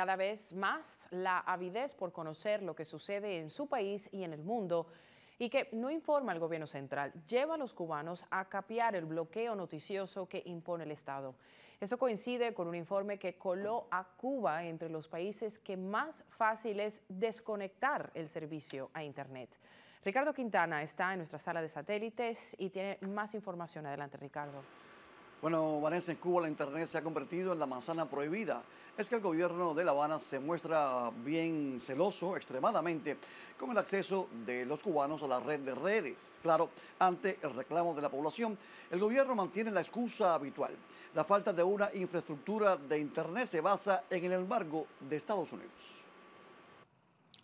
Cada vez más la avidez por conocer lo que sucede en su país y en el mundo y que no informa al gobierno central, lleva a los cubanos a capear el bloqueo noticioso que impone el Estado. Eso coincide con un informe que coló a Cuba entre los países que más fácil es desconectar el servicio a Internet. Ricardo Quintana está en nuestra sala de satélites y tiene más información. Adelante, Ricardo. Bueno, Vanessa, en Cuba la Internet se ha convertido en la manzana prohibida. Es que el gobierno de La Habana se muestra bien celoso, extremadamente, con el acceso de los cubanos a la red de redes. Claro, ante el reclamo de la población, el gobierno mantiene la excusa habitual. La falta de una infraestructura de Internet se basa en el embargo de Estados Unidos.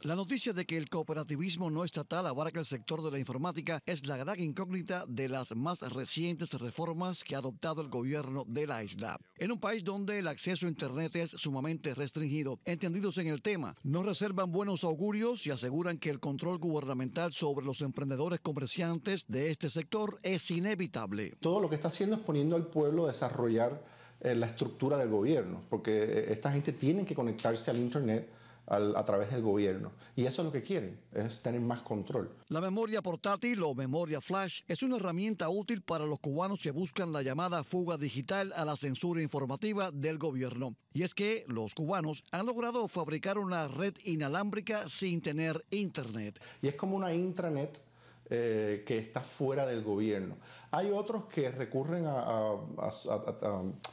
La noticia de que el cooperativismo no estatal abarca el sector de la informática es la gran incógnita de las más recientes reformas que ha adoptado el gobierno de la isla. En un país donde el acceso a Internet es sumamente restringido, entendidos en el tema, no reservan buenos augurios y aseguran que el control gubernamental sobre los emprendedores comerciantes de este sector es inevitable. Todo lo que está haciendo es poniendo al pueblo a desarrollar eh, la estructura del gobierno, porque eh, esta gente tiene que conectarse al Internet a través del gobierno. Y eso es lo que quieren, es tener más control. La memoria portátil o memoria flash es una herramienta útil para los cubanos que buscan la llamada fuga digital a la censura informativa del gobierno. Y es que los cubanos han logrado fabricar una red inalámbrica sin tener internet. Y es como una intranet eh, que está fuera del gobierno. Hay otros que recurren a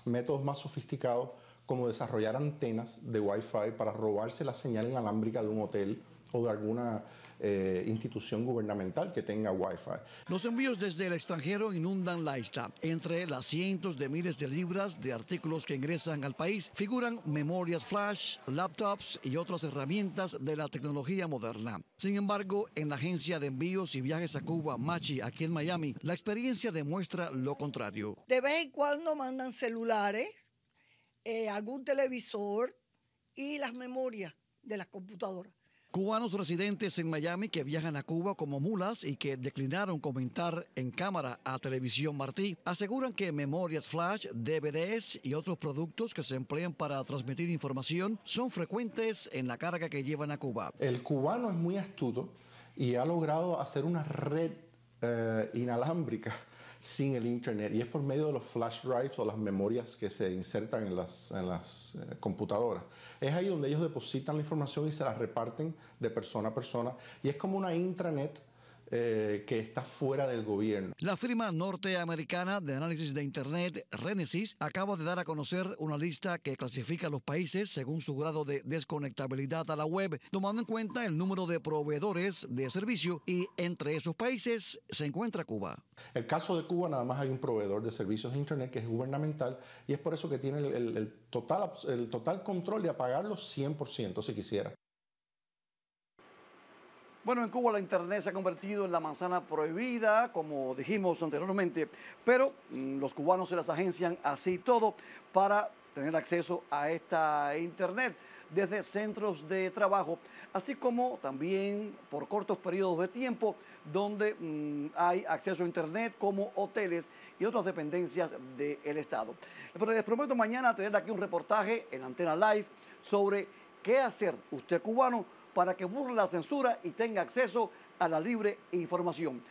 métodos más sofisticados como desarrollar antenas de Wi-Fi para robarse la señal inalámbrica de un hotel o de alguna eh, institución gubernamental que tenga Wi-Fi. Los envíos desde el extranjero inundan la isla. Entre las cientos de miles de libras de artículos que ingresan al país figuran memorias flash, laptops y otras herramientas de la tecnología moderna. Sin embargo, en la agencia de envíos y viajes a Cuba, Machi, aquí en Miami, la experiencia demuestra lo contrario. De vez en cuando mandan celulares eh, algún televisor y las memorias de las computadoras. Cubanos residentes en Miami que viajan a Cuba como mulas y que declinaron comentar en cámara a Televisión Martí aseguran que memorias flash, DVDs y otros productos que se emplean para transmitir información son frecuentes en la carga que llevan a Cuba. El cubano es muy astuto y ha logrado hacer una red eh, inalámbrica sin el Internet y es por medio de los flash drives o las memorias que se insertan en las, en las eh, computadoras. Es ahí donde ellos depositan la información y se la reparten de persona a persona y es como una intranet eh, que está fuera del gobierno. La firma norteamericana de análisis de Internet, Renesis, acaba de dar a conocer una lista que clasifica a los países según su grado de desconectabilidad a la web, tomando en cuenta el número de proveedores de servicio y entre esos países se encuentra Cuba. El caso de Cuba nada más hay un proveedor de servicios de Internet que es gubernamental y es por eso que tiene el total, el total control de apagarlo 100% si quisiera. Bueno, en Cuba la Internet se ha convertido en la manzana prohibida, como dijimos anteriormente, pero mm, los cubanos se las agencian así todo para tener acceso a esta Internet desde centros de trabajo, así como también por cortos periodos de tiempo donde mm, hay acceso a Internet como hoteles y otras dependencias del Estado. les prometo mañana tener aquí un reportaje en Antena Live sobre qué hacer usted cubano para que burle la censura y tenga acceso a la libre información.